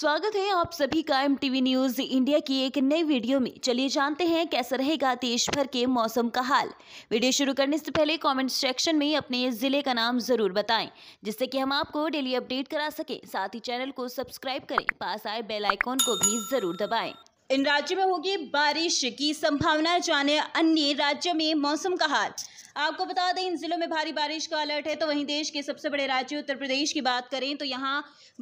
स्वागत है आप सभी का एम टीवी न्यूज इंडिया की एक नई वीडियो में चलिए जानते हैं कैसा रहेगा देश भर के मौसम का हाल वीडियो शुरू करने से पहले कमेंट सेक्शन में अपने ज़िले का नाम ज़रूर बताएं जिससे कि हम आपको डेली अपडेट करा सके साथ ही चैनल को सब्सक्राइब करें पास आए बेल आइकॉन को भी ज़रूर दबाएं इन राज्यों में होगी बारिश की संभावना जाने अन्य राज्यों में मौसम का हाल आपको बता दें इन जिलों में भारी बारिश का अलर्ट है तो वहीं देश के सबसे बड़े राज्य उत्तर प्रदेश की बात करें तो यहाँ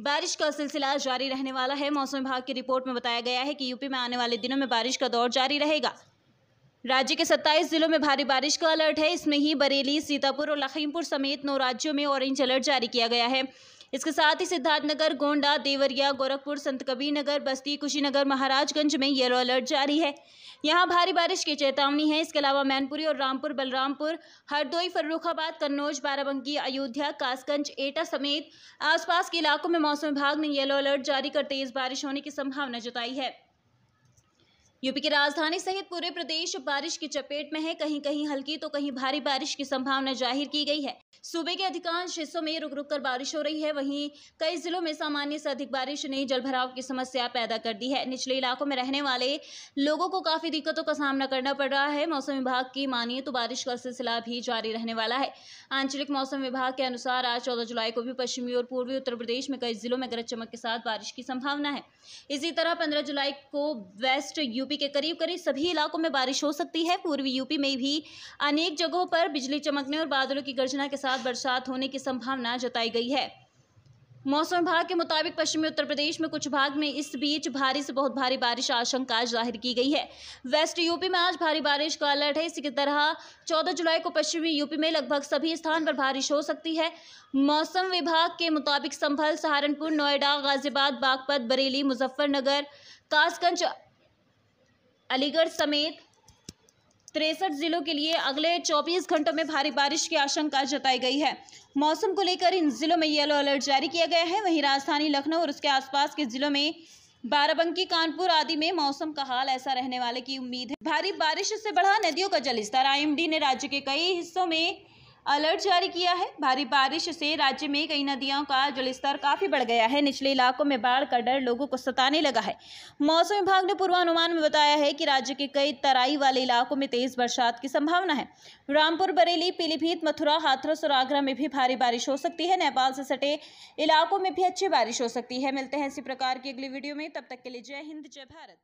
बारिश का सिलसिला जारी रहने वाला है मौसम विभाग की रिपोर्ट में बताया गया है कि यूपी में आने वाले दिनों में बारिश का दौर जारी रहेगा राज्य के 27 जिलों में भारी बारिश का अलर्ट है इसमें ही बरेली सीतापुर और लखीमपुर समेत नौ राज्यों में ऑरेंज अलर्ट जारी किया गया है इसके साथ ही सिद्धार्थनगर गोंडा देवरिया गोरखपुर संत कबीर नगर बस्ती कुशीनगर महाराजगंज में येलो अलर्ट जारी है यहाँ भारी बारिश की चेतावनी है इसके अलावा मैनपुरी और रामपुर बलरामपुर हरदोई फर्रुखाबाद कन्नौज बाराबंकी अयोध्या कासगंज एटा समेत आसपास के इलाकों में मौसम विभाग ने येलो अलर्ट जारी कर तेज बारिश होने की संभावना जताई है यूपी की राजधानी सहित पूरे प्रदेश बारिश की चपेट में है कहीं कहीं हल्की तो कहीं भारी बारिश की संभावना जाहिर की गई है सूबे के अधिकांश हिस्सों में रुक रुक कर बारिश हो रही है वहीं कई जिलों में सामान्य से अधिक बारिश ने जलभराव की समस्या पैदा कर दी है निचले इलाकों में रहने वाले लोगों को काफी दिक्कतों का सामना करना पड़ रहा है मौसम विभाग की मानिए तो बारिश का सिलसिला भी जारी रहने वाला है आंचलिक मौसम विभाग के अनुसार आज चौदह जुलाई को भी पश्चिमी और पूर्वी उत्तर प्रदेश में कई जिलों में गरज चमक के साथ बारिश की संभावना है इसी तरह पंद्रह जुलाई को वेस्ट यूपी यूपी के करीब करीब सभी इलाकों में बारिश हो सकती है पूर्वी यूपी में भी अनेक जगहों पर बिजली चमकने और बादलों की गर्जना के साथ बरसात होने की संभावना जताई गई है मौसम विभाग के मुताबिक पश्चिमी उत्तर प्रदेश में कुछ भाग में इस बीच भारी से बहुत भारी बारिश आशंका जाहिर की गई है वेस्ट यूपी में आज भारी बारिश का अलर्ट है इसी की तरह 14 जुलाई को पश्चिमी यूपी में लगभग सभी स्थान पर बारिश हो सकती है मौसम विभाग के मुताबिक संभल सहारनपुर नोएडा गाजियाबाद बागपत बरेली मुजफ्फरनगर कासगंज अलीगढ़ समेत तिरसठ जिलों के लिए अगले 24 घंटों में भारी बारिश की आशंका जताई गई है मौसम को लेकर इन जिलों में येलो अलर्ट जारी किया गया है वहीं राजधानी लखनऊ और उसके आसपास के जिलों में बाराबंकी कानपुर आदि में मौसम का हाल ऐसा रहने वाले की उम्मीद है भारी बारिश से बढ़ा नदियों का जलस्तर आईएमडी ने राज्य के कई हिस्सों में अलर्ट जारी किया है भारी बारिश से राज्य में कई नदियों का जलस्तर काफ़ी बढ़ गया है निचले इलाकों में बाढ़ का डर लोगों को सताने लगा है मौसम विभाग ने पूर्वानुमान में बताया है कि राज्य के कई तराई वाले इलाकों में तेज़ बरसात की संभावना है रामपुर बरेली पीलीभीत मथुरा हाथरस और आगरा में भी भारी बारिश हो सकती है नेपाल से सटे इलाकों में भी अच्छी बारिश हो सकती है मिलते हैं इसी प्रकार की अगली वीडियो में तब तक के लिए जय हिंद जय भारत